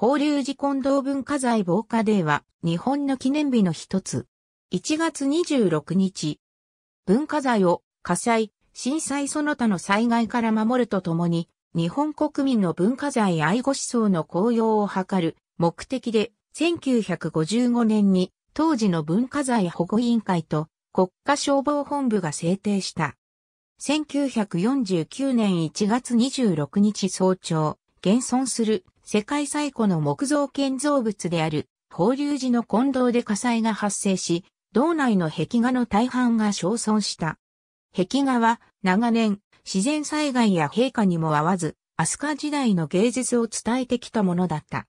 法隆寺近道文化財防火デーは日本の記念日の一つ。1月26日。文化財を火災、震災その他の災害から守るとともに、日本国民の文化財愛護思想の高揚を図る目的で、1955年に当時の文化財保護委員会と国家消防本部が制定した。1949年1月26日早朝、現存する世界最古の木造建造物である、法隆寺の金堂で火災が発生し、道内の壁画の大半が焼損した。壁画は長年自然災害や陛下にも合わず、飛鳥時代の芸術を伝えてきたものだった。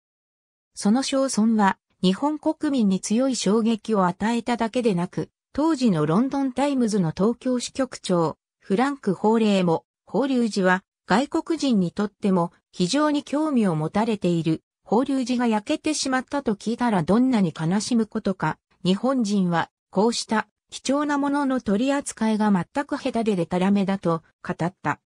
その焼損は日本国民に強い衝撃を与えただけでなく、当時のロンドンタイムズの東京支局長、フランク・法令も、法隆寺は外国人にとっても非常に興味を持たれている、法隆寺が焼けてしまったと聞いたらどんなに悲しむことか、日本人は、こうした貴重なものの取り扱いが全く下手ででたらめだと語った。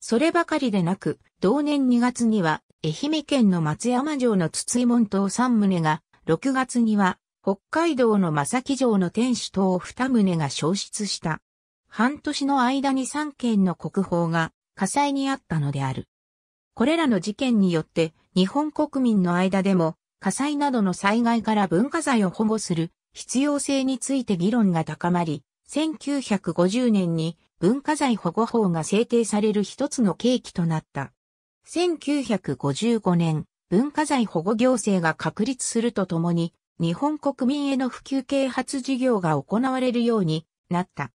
そればかりでなく、同年2月には、愛媛県の松山城の筒井門島3棟が、6月には、北海道の正木城の天守島2棟が消失した。半年の間に3件の国宝が火災にあったのである。これらの事件によって、日本国民の間でも、火災などの災害から文化財を保護する必要性について議論が高まり、1950年に文化財保護法が制定される一つの契機となった。1955年、文化財保護行政が確立するとともに、日本国民への普及啓発事業が行われるようになった。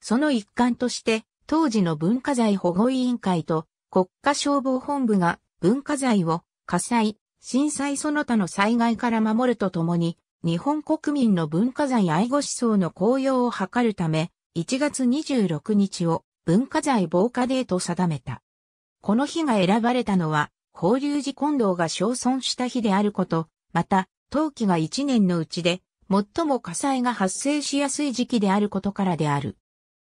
その一環として、当時の文化財保護委員会と国家消防本部が文化財を火災、震災その他の災害から守るとともに、日本国民の文化財愛護思想の高揚を図るため、1月26日を文化財防火デーと定めた。この日が選ばれたのは、法隆寺近藤が焼損した日であること、また、冬季が1年のうちで、最も火災が発生しやすい時期であることからである。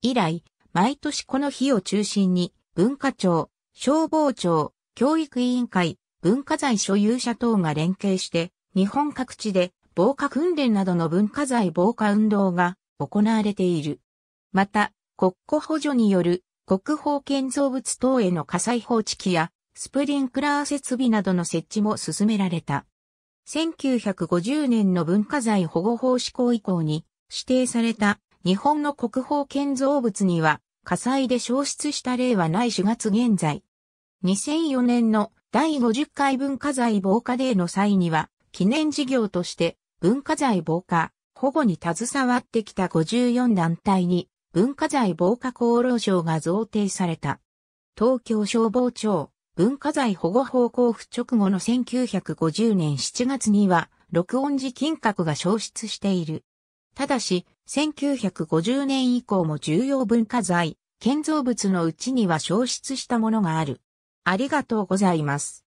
以来、毎年この日を中心に、文化庁、消防庁、教育委員会、文化財所有者等が連携して、日本各地で防火訓練などの文化財防火運動が行われている。また、国庫補助による国宝建造物等への火災報知器やスプリンクラー設備などの設置も進められた。1950年の文化財保護法施行以降に指定された日本の国宝建造物には火災で消失した例はない4月現在、2004年の第50回文化財防火デーの際には、記念事業として文化財防火、保護に携わってきた54団体に文化財防火功労賞が贈呈された。東京消防庁文化財保護法交付直後の1950年7月には録音時金閣が消失している。ただし、1950年以降も重要文化財、建造物のうちには消失したものがある。ありがとうございます。